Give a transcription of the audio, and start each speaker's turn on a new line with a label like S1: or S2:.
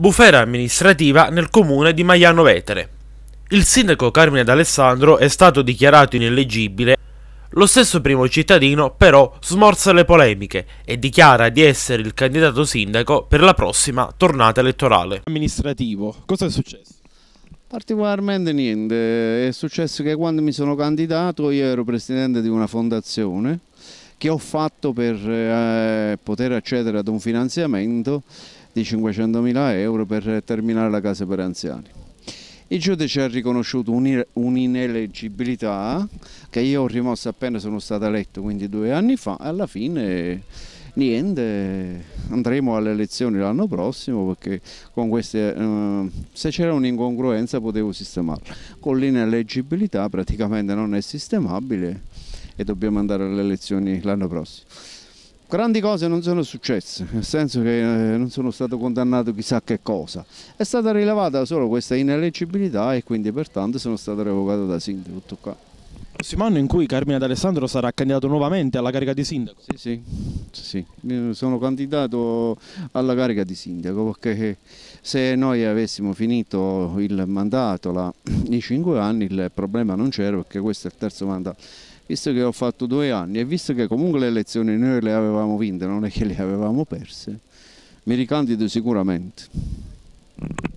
S1: bufera amministrativa nel comune di Maiano Vetere. Il sindaco Carmine D'Alessandro è stato dichiarato ineleggibile. Lo stesso primo cittadino però smorza le polemiche e dichiara di essere il candidato sindaco per la prossima tornata elettorale. Amministrativo, cosa è successo?
S2: Particolarmente niente, è successo che quando mi sono candidato io ero presidente di una fondazione che ho fatto per eh, poter accedere ad un finanziamento di 500.000 euro per terminare la casa per anziani. Il giudice ha riconosciuto un'ineleggibilità che io ho rimosso appena sono stato eletto, quindi due anni fa, e alla fine niente, andremo alle elezioni l'anno prossimo perché con queste, eh, se c'era un'incongruenza potevo sistemarla. Con l'ineleggibilità praticamente non è sistemabile e dobbiamo andare alle elezioni l'anno prossimo grandi cose non sono successe, nel senso che eh, non sono stato condannato chissà che cosa. È stata rilevata solo questa ineleggibilità e quindi pertanto sono stato revocato da sindaco, tutto qua.
S1: Prossimo anno in cui Carmine D'Alessandro sarà candidato nuovamente alla carica di sindaco?
S2: Sì, sì. Sì, eh, sono candidato alla carica di sindaco perché se noi avessimo finito il mandato, la, i cinque anni, il problema non c'era perché questo è il terzo mandato. Visto che ho fatto due anni e visto che comunque le elezioni noi le avevamo vinte, non è che le avevamo perse, mi ricandido sicuramente.